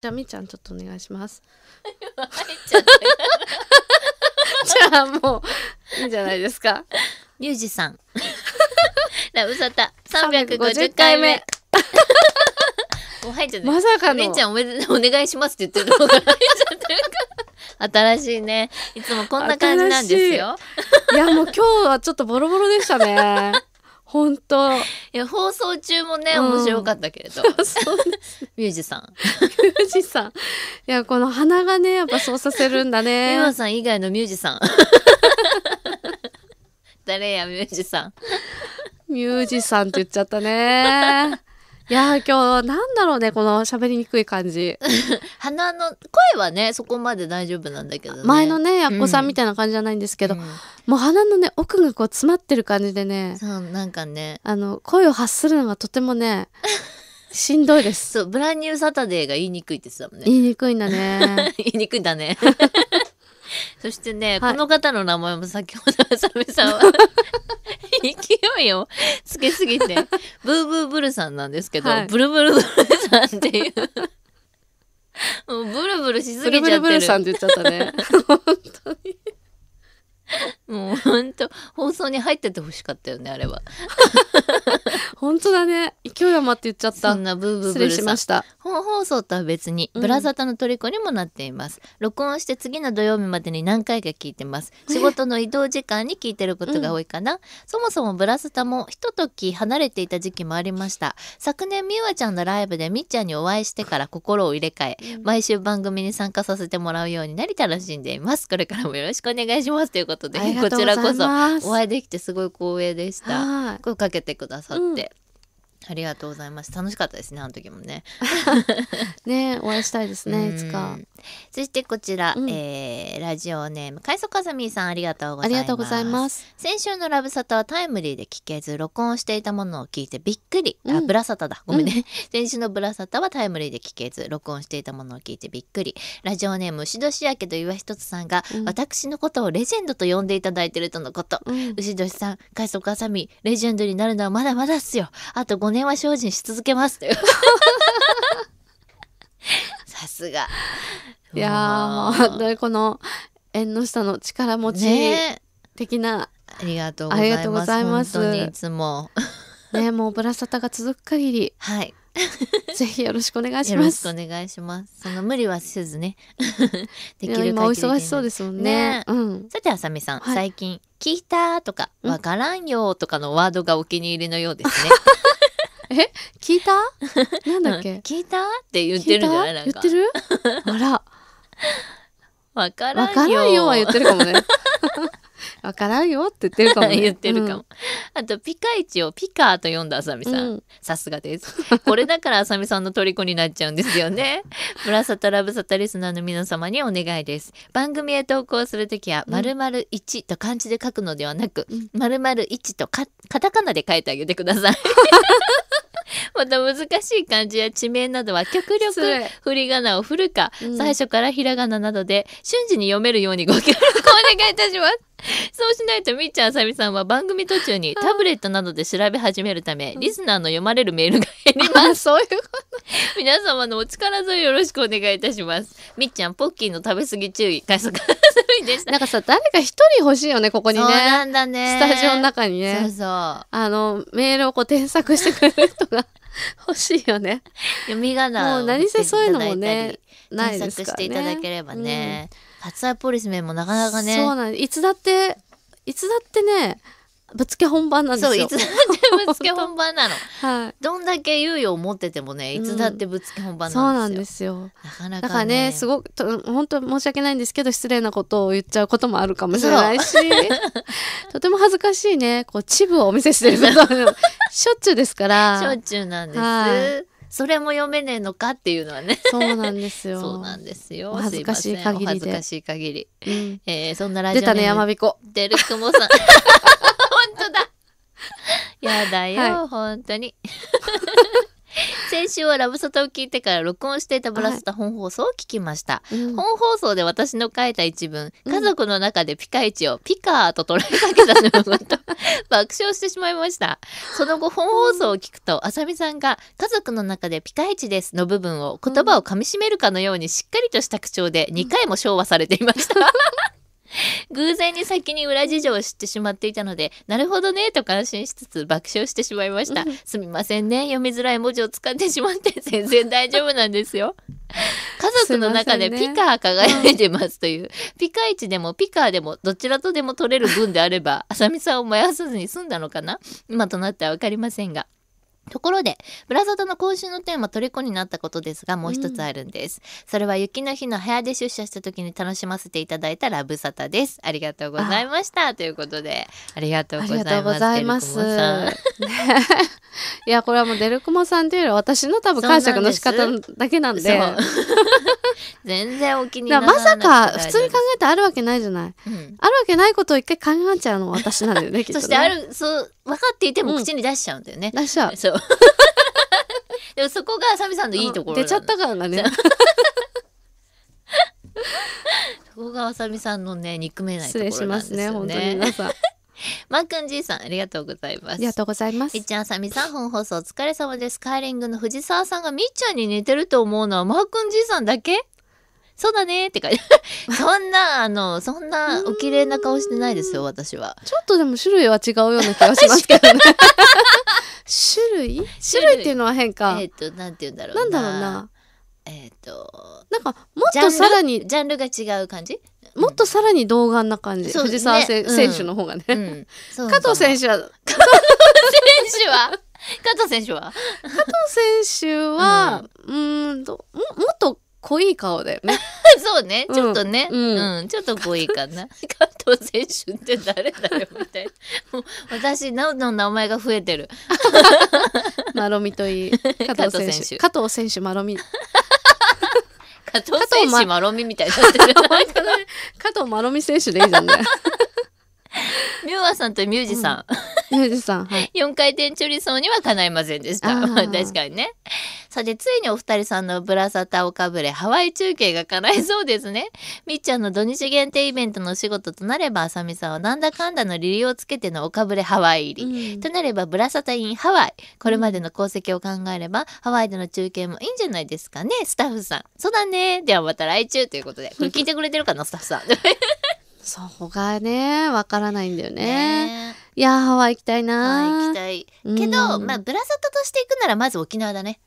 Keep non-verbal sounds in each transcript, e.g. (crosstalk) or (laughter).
じゃあみーちゃんちょっとお願いします (laughs) じゃあもういいんじゃないですかリュウジさん (laughs) ラブサタ百五十回目 (laughs) もう入っちゃってまさかのりんちゃんおめでお願いしますって言ってるのが入っちゃってるか新しいねいつもこんな感じなんですよいやもう今日はちょっとボロボロでしたね本当いや放送中もね、面白かったけれどミュージさんミュージさんいやこの鼻がねやっぱそうさせるんだねエマ (laughs) さん以外のミュージさん (laughs) 誰やミュージさんミュージさんって言っちゃったねいや今日なんだろうねこの喋りにくい感じ (laughs) 鼻の声はねそこまで大丈夫なんだけど、ね、前のねやっこさんみたいな感じじゃないんですけど、うん、もう鼻のね奥がこう詰まってる感じでねそうなんかねあの声を発するのがとてもね (laughs) しんどいです。そう、ブランニューサタデーが言いにくいって言ってたもんね。言いにくいんだね。(laughs) 言いにくいんだね。そしてね、はい、この方の名前も先ほど、あさみさんは勢いをつけすぎて、ブーブーブルさんなんですけど、はいブルブルブルさんっていう。もうブルブルしすブぎルブちゃルっブてルる。さんって言っちゃったね。本当に。もう本当、放送に入っててほしかったよね、あれは。本当だね。勢い余って言っちゃった。そんなブーブーブーしました。本放送とは別に、ブラザタの虜にもなっています、うん、録音して次の土曜日までに何回か聞いてます。仕事の移動時間に聞いてることが多いかな。うん、そもそもブラザタもひととき離れていた時期もありました。昨年みわちゃんのライブでみっちゃんにお会いしてから心を入れ替え、うん、毎週番組に参加させてもらうようになり楽しんでいます。これからもよろしくお願いしますということで、こちらこそお会いできてすごい光栄でした。声かけてくださって。ありがとうございます。楽しかったですね、あの時もね。(laughs) ね、お会いしたいですね、いつか。そしてこちら、うん、えー、ラジオネーム、海藻かずみさんありがとうございます。います。先週のラブサタはタイムリーで聞けず、録音していたものを聞いてびっくり。あ、うん、ブラサタだ。ごめんね。うん、先週のブラサタはタイムリーで聞けず、録音していたものを聞いてびっくり。ラジオネーム、牛年明けと岩一つさんが、うん、私のことをレジェンドと呼んでいただいてるとのこと。うん、牛年さん、海藻かずみ、レジェンドになるのはまだまだっすよ。あと5年は精進し続けます。(laughs) さすが。いやもう本当にこの縁の下の力持ち的な、ありがとうございます本当にいつもねもうぶらさたが続く限りはい (laughs) ぜひよろしくお願いします。お願いします。その無理はせずね。(laughs) できる今お忙しそうですもんね。ねうん、さて、あさみさん、はい、最近、聞いたとか、わからんよとかのワードがお気に入りのようですね。(laughs) え聞いたなんだっけ、聞いたって言ってるんじゃないなんか。言ってるあら。わからんよ。わからんよは言ってるかもね。わからんよって言ってるかも、ね、(laughs) 言ってるかも、うん、あとピカイチをピカーと読んだあさみさん、さすがですこれだからあさみさんの虜になっちゃうんですよねブラサタラブサタリスナーの皆様にお願いです番組へ投稿するときはまる一と漢字で書くのではなく〇〇一とカタカナで書いてあげてください (laughs) (laughs) また難しい漢字や地名などは極力ふりがなを振るか、うん、最初からひらがななどで瞬時に読めるようにご協力お願いいたします。(laughs) そうしないとみっちゃんあさみさんは番組途中にタブレットなどで調べ始めるため、リスナーの読まれるメールが減ります。(laughs) そういうこと皆様のお力添えよろしくお願いいたします。みっちゃん、ポッキーの食べ過ぎ注意、快速。みでした。なんかさ、誰か一人欲しいよね、ここにね。そうなんだね。スタジオの中にね。そうそう。あの、メールをこう添削してくれる人が (laughs) 欲しいよね。読み仮名もう何せそういうのもね、ないですからね。していただければね。うん、発売ポリス名もなかなかね。そうなんいつだって、いつだってね、ぶつけ本番なんですよ。そう、いつだってぶつけ (laughs) 本番なの。はい。どんだけ猶予を持っててもね、いつだってぶつけ本番なんですよ。うん、そうなんですよ。なかなか、ね。だからね、すごく、と本当申し訳ないんですけど、失礼なことを言っちゃうこともあるかもしれないし、(laughs) とても恥ずかしいね、こう、チブをお見せしてるしょっちゅうですから。しょっちゅうなんです。はいそれも読めねえのかっていうのはね。そうなんですよ。そうなんですよ。恥ずかしい限りで。恥ずかしい限り。うん、えー、そんなラジオ。出たね、やまびこ。出るクもさん。本当だ。(laughs) やだよ、はい、本当に。(laughs) 先週はラブソタを聞いてから録音していたブラスタ本放送を聞きました、はいうん、本放送で私の書いた一文、家族の中でピカイチをピカーと捉えかけたのこと (laughs) 爆笑してしまいましたその後本放送を聞くと、あさみさんが家族の中でピカイチですの部分を言葉をかみしめるかのようにしっかりとした口調で2回も昭和されていました、偶然に先に裏事情を知ってしまっていたので、なるほどね、と感心しつつ爆笑してしまいました。すみませんね、読みづらい文字を使ってしまって全然大丈夫なんですよ。(laughs) 家族の中でピカー輝いてますという、ピカイチでもピカーでもどちらとでも取れる分であれば、あさみさんを燃やさずに済んだのかな今となってはわかりませんが。ところで、ブラザーの今週のテーマ、虜になったことですが、もう一つあるんです。うん、それは雪の日の早出出社した時に楽しませていただいたラブサタです。ありがとうございました。ということで、ありがとうございます。ます (laughs) いや、これはもうデルクモさんというより私の多分解釈の仕方だけなんで。んで全然お気になりまさか、普通に考えてあるわけないじゃない。うん、あるわけないことを一回考えちゃうの私なんだよね、(laughs) きっと、ね、そしてある、そう、分かっていても口に出しちゃうんだよね。うん、出しちゃう。そう。(laughs) でもそこがサミさんのいいところ、出ちゃったからね。(laughs) そこがあさみさんのね、憎めないところなんですよね。失礼しますね、本当に皆さん。(laughs) マー君じいさん、ありがとうございます。ありがとうございます。みっちゃん、あさみさん、本放送お疲れ様です。カーリングの藤沢さんがみっちゃんに似てると思うのは、マー君じいさんだけそうだねってか、(laughs) そんな、あの、そんなお綺麗な顔してないですよ、私は。ちょっとでも種類は違うような気がしますけどね。(laughs) 種類種類っていうのは変か。えっ、と、なんて言うんだろうなんだろうな。えっ、と、なんか、もっとさらにジ、ャンルが違う感じもっとさらに童顔な感じ。藤沢、選手の方がね。加藤選手は加藤選手は (laughs) 加藤選手は、うん、うんとも、もっと濃い顔だよね。(laughs) そうね、ちょっとね、うん、うん、ちょっと濃いかな。加 (laughs) 藤選手って誰だよ、みたいな。私、なおの名前が増えてる。まろみといい。加藤選手。(laughs) 加藤選手、まろみ。加藤選手、まろみみたいになってる。加藤まろみ選手でいいじゃんね。(laughs) ミューアさんとミュージさん。ミュージさん。はい、4回転チョリソーには叶いませんでした。(laughs) 確かにね。さて、ついにお二人さんのブラサタをかぶれ、ハワイ中継が叶いそうですね。みっちゃんの土日限定イベントのお仕事となれば、あさみさんはなんだかんだのリリをつけてのおかぶれハワイ入り。うん、となれば、ブラサタインハワイ。これまでの功績を考えれば、ハワイでの中継もいいんじゃないですかね、スタッフさん。そうだね。ではまた来週ということで。これ聞いてくれてるかな、スタッフさん。(laughs) そこがね、わからないんだよね。ねいやハワイ行きたいな。ハワイ行きたい。けど、うん、まあ、ブラザトとして行くなら、まず沖縄だね。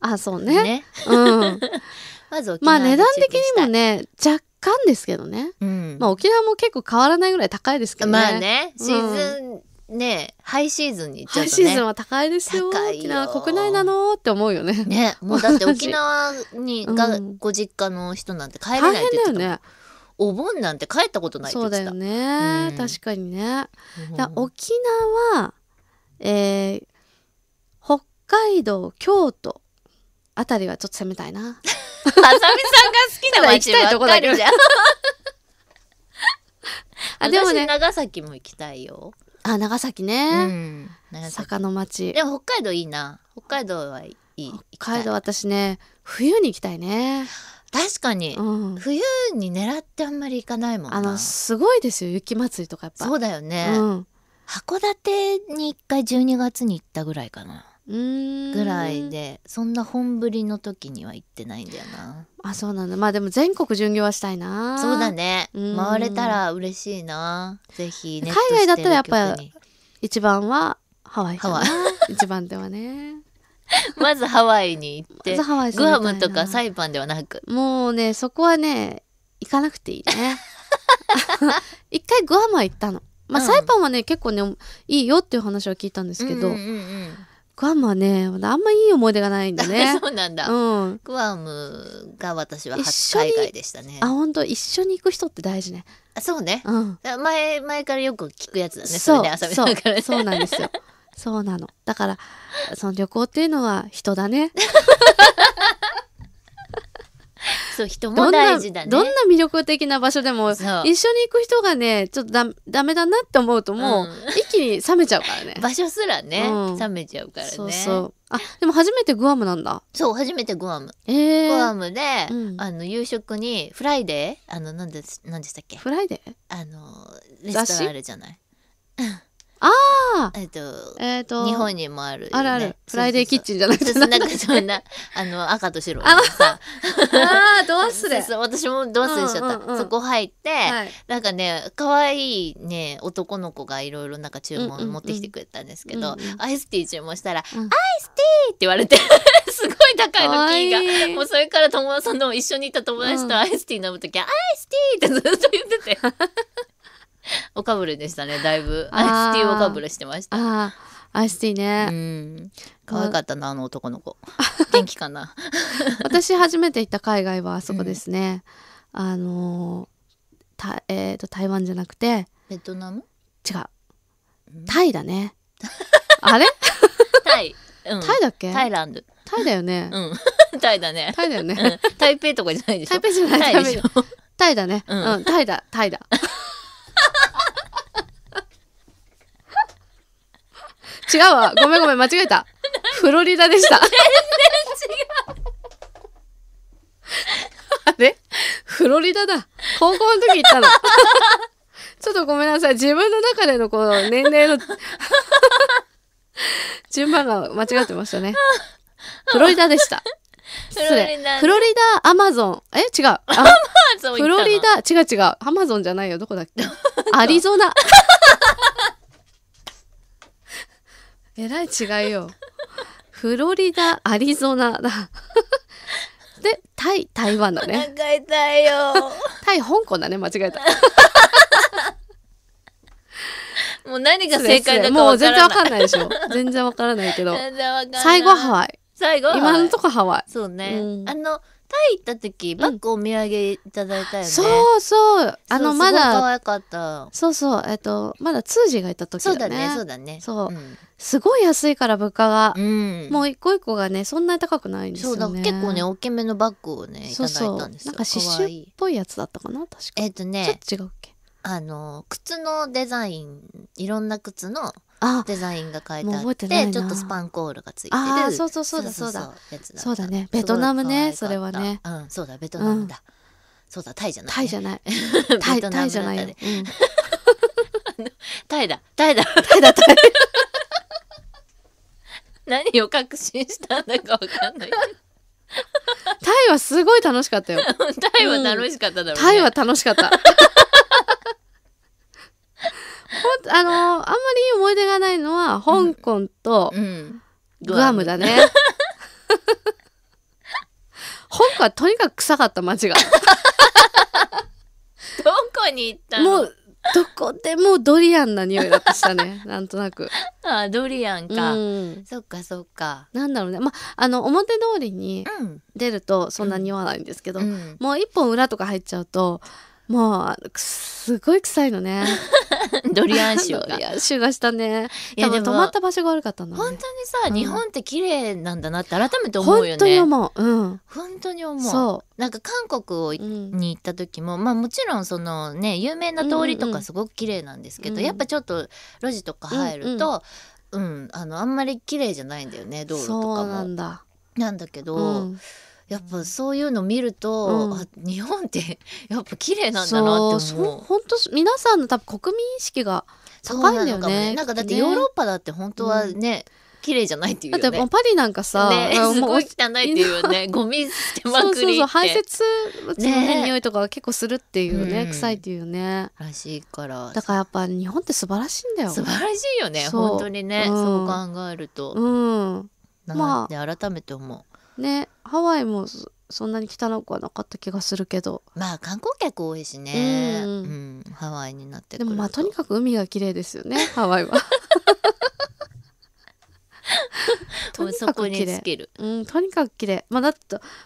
あ、そうね。ね。うん。(laughs) まず沖縄まあ、値段的にもね、若干ですけどね。うん、まあ、沖縄も結構変わらないぐらい高いですけどね。まあね、シーズン、うんねハイシーズンに行っちゃうと、ね、ハイシーズンは高いですよ。高い沖縄国内なのって思うよね。ね。もうだって沖縄にが、ご実家の人なんて帰れないって言ってたもん。ね。お盆なんて帰ったことないって言ってた。そうだよね。うん、確かにね。だ沖縄、えー、北海道、京都あたりはちょっと攻めたいな。あさみさんが好きな街ばっかりじゃん。(laughs) あ、でもね。長崎も行きたいよ。あ、長崎ね。うん、坂の町。でも北海道いいな。北海道はいい。北海道私ね、冬に行きたいね。確かに、うん、冬に狙ってあんまり行かないもんなあのすごいですよ雪祭りとかやっぱそうだよね、うん、函館に1回12月に行ったぐらいかなぐらいでそんな本降りの時には行ってないんだよなあそうなんだまあでも全国巡業はしたいなそうだね回れたら嬉しいなぜひ海外だったらやっぱ一番はハワイハワイ (laughs) 一番ではね (laughs) まずハワイに行って、ま、ハワイグアムとかサイパンではなく。もうね、そこはね、行かなくていいね。(laughs) 一回グアムは行ったの。まあ、うん、サイパンはね、結構ね、いいよっていう話は聞いたんですけど、うんうんうんグアムはね、あんまいい思い出がないんだね。(laughs) そうなんだ。うん。グアムが私は初海外でしたね。あ、本当一緒に行く人って大事ね。あそうね。うん。前、前からよく聞くやつだね。そうね、浅見さんからね。そうなんですよ。そうなの。だから、その旅行っていうのは人だね。(laughs) そう人も大事だねどんな魅力的な場所でも一緒に行く人がねちょっとだダメだなって思うともう、うん、一気に冷めちゃうからね (laughs) 場所すらね、うん、冷めちゃうからねそうそうあでも初めてグアムなんだそう初めてグアム、えー、グアムで、うん、あの夕食にフライデーあの何で何でしたっけフライデーあのレストランあるじゃないああえっと、えっ、と、日本にもある、ね、あるある。フライデーキッチンじゃなくて。なんかそんな、あの、赤と白あどうすれ。私もうすれしちゃった。そこ入って、はい、なんかね、可愛いね、男の子がいろいろなんか注文持ってきてくれたんですけど、アイスティー注文したら、うん、アイスティーって言われて、(laughs) すごい高いのキーが。もうそれから友達、の一緒にいた友達とアイスティー飲む時は、うん、アイスティーってずっと言ってて。おかぶれでしたね、だいぶ。アイスティーおかぶれしてました。ああ、アイスティーね。うん。可愛かったな、あの男の子。(laughs) 元気かな。私初めて行った海外はあそこですね。うん、あのた、えっ、ー、と、台湾じゃなくて。ベトナム違う。タイだね。(laughs) あれタイ。うん、タイだっけタイランド。タイだよね。うん。(laughs) タイだね。タイだよね。台北とかじゃないでしょ。台北じゃない。タイだね。うん、タイだ、タイだ。違うわ。ごめんごめん、間違えた。フロリダでした。全然違う。あれフロリダだ。高校の時行ったの。ちょっとごめんなさい。自分の中でのこの年齢の (laughs) 順番が間違ってましたね。フロリダでした。フロリダ、アマゾン。え違う。アマゾンフロリダ、違う違う。アマゾンじゃないよ。どこだっけアリゾナ。えらい違いよ。フロリダ、アリゾナだ。で、タイ、台湾だね。お腹痛いよ。タイ、香港だね、間違えた。もう何が正解だかもう全然わかんないでしょ。全然わからないけど。最後ハワイ。最後今のとこハワイ。そうね。うん、あの、タイ行った時バッグお土産いただいたよね、そうそうあのまだ可愛かったそうそうえっとまだ通じがいた時だねそうだねそうだねそう、すごい安いから物価が、うん、もう一個一個がねそんなに高くないんですよねそうだ結構ね大きめのバッグをねいただいたんですよなんか刺繍っぽいやつだったかな確かえっ、とねちょっと違うっけあの靴のデザインいろんな靴のデザインが書いてあってちょっとスパンコールがついてるそうそうそうだそうだそうだねベトナムねそれはねうんそうだベトナムだ、うん、そうだタイじゃない、ね、タイじゃない (laughs) タイタイじゃない、うん、(laughs) タイだタイだタイだタイ (laughs) 何を確信したんだかわかんないタイはすごい楽しかったよタイは楽しかっただろう、ね、タイは楽しかったあのー、あんまり思い出がないのは、香港とグアムだね。うんうん、(laughs) 香港はとにかく臭かった街が。(laughs) どこに行ったもう、どこでもドリアンな匂いだとしたね。(laughs) なんとなく。ああ、ドリアンか。うん、そっかそっか。なんだろうね。ま、あの、表通りに出るとそんなに言わないんですけど、うん、もう一本裏とか入っちゃうと、もうすごい臭いのね (laughs) ドリアン臭がドリアン臭がしたねいやでも泊まった場所が悪かったの、ね、本当にさ、うん、日本って綺麗なんだなって改めて思うよね本当に思ううん本当に思うそうなんか韓国を、うん、に行った時もまあもちろんそのね有名な通りとかすごく綺麗なんですけど、うんうん、やっぱちょっと路地とか入ると、うん、うん、あのあんまり綺麗じゃないんだよね道路とかもそうなんだなんだけど、うんやっぱそういうの見ると、うん、あ日本って (laughs) やっぱ綺麗なんだなって思う本当皆さんの多分国民意識が高いんだよね、ね、なんかだってヨーロッパだって本当はね、綺麗じゃないっていう、ね、だってパリなんかさ、(laughs) ね、すごい汚いっていうね、(laughs) ゴミ捨てまくりそうそうそう、排泄物の匂いとか結構するっていうね、ね臭いっていうね。らしいから。だからやっぱ日本って素晴らしいんだよ。素晴らしいよね、本当にね、うん、そう考えると。うん。まあ、改めて思う。ねハワイもそんなに汚くはなかった気がするけどまあ観光客多いしね、うん、うん、ハワイになってくるでもまあとにかく海が綺麗ですよね (laughs) ハワイは (laughs) とにかく綺麗うんとにかく綺麗まあだって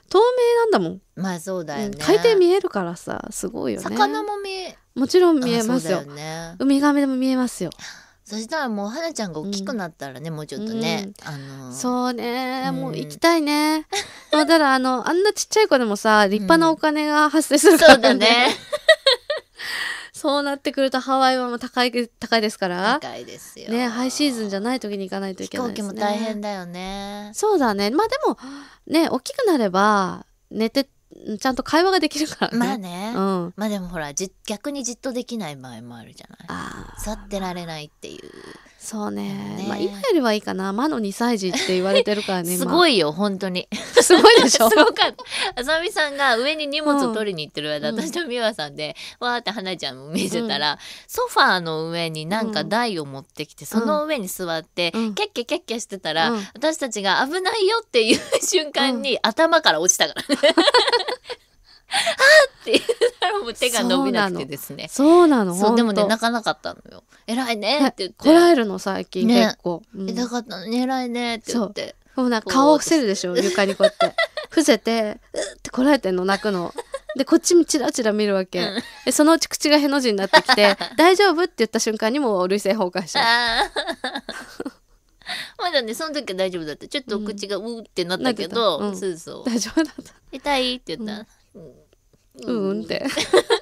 透明なんだもんまあそうだよね、うん、海底見えるからさすごいよね魚も見えもちろん見えますよ、ね、ウミガメでも見えますよそしたらもう花ちゃんが大きくなったらね、うん、もうちょっとね、うん、あのそうね、うん、もう行きたいね (laughs) だからあのあんなちっちゃい子でもさ立派なお金が発生するからね、そうだね (laughs) そうなってくるとハワイはもう高い高いですから高いですよねハイシーズンじゃない時に行かないといけないですね飛行機も大変だよねそうだねまあでもね大きくなれば寝てちゃんと会話ができるからね。まあね。うん、まあでもほら、じ逆にじっとできない場合もあるじゃない。あ座ってられないっていう。そうねねまあ今よりはいいかな魔の2歳児って言われてるからね (laughs) すごいよ本当にすごいでしょ (laughs) すごかったあさみさんが上に荷物を取りに行ってる間、うん、私と美和さんでわーって花ちゃんも見てたら、うん、ソファーの上になんか台を持ってきて、うん、その上に座って、キャッキャキャッキャしてたら、私たちが危ないよっていう瞬間に、頭から落ちたからね (laughs) って言ったらもう手が伸びなくてですね。そうなの。そうでもね、泣かなかったのよ。偉いねって言って。えるの最近、ね、結構。うん、偉かったのに偉いねって言って。もうなんか顔を伏せるでしょ、床にこうやって。伏せて、うってこらえてんの、泣くの。で、こっちもチラチラ見るわけ。で、そのうち口がへの字になってきて、(laughs) 大丈夫って言った瞬間にもう類性崩壊しちゃう。(laughs) まだね、その時は大丈夫だった。ちょっと口がうーってなったけど、うん、そうそう。大丈夫だった。痛いって言った。うんうんって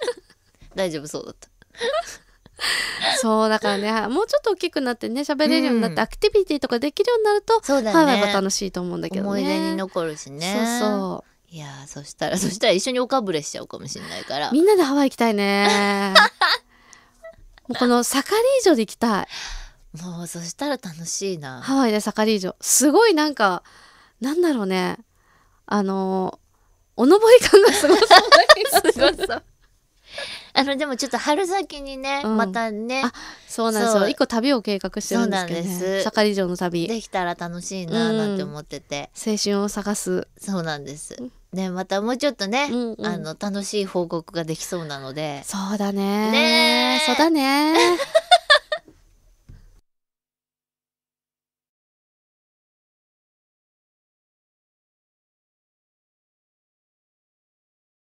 (laughs) 大丈夫そうだった (laughs) そうだからねもうちょっと大きくなってね喋れるようになって、うん、アクティビティとかできるようになると、そうだね、ハワイは楽しいと思うんだけどね思い出に残るしねそうそういやそしたらそしたら一緒におかぶれしちゃうかもしれないからみんなでハワイ行きたいね (laughs) もうこのサカリージョで行きたいもうそしたら楽しいなハワイでサカリージョすごいなんかなんだろうねあのおのぼり感がすごそうだけど。すごそう。あの、でもちょっと春先にね、うん、またね。そうなんですよ。一個旅を計画してるんですけど、ね、そうなんです。盛り城の旅。できたら楽しいな、なんて思ってて、うん、青春を探す。そうなんです。ね、またもうちょっとね、うんうん、あの、楽しい報告ができそうなので。そうだね。ねそうだね。(laughs)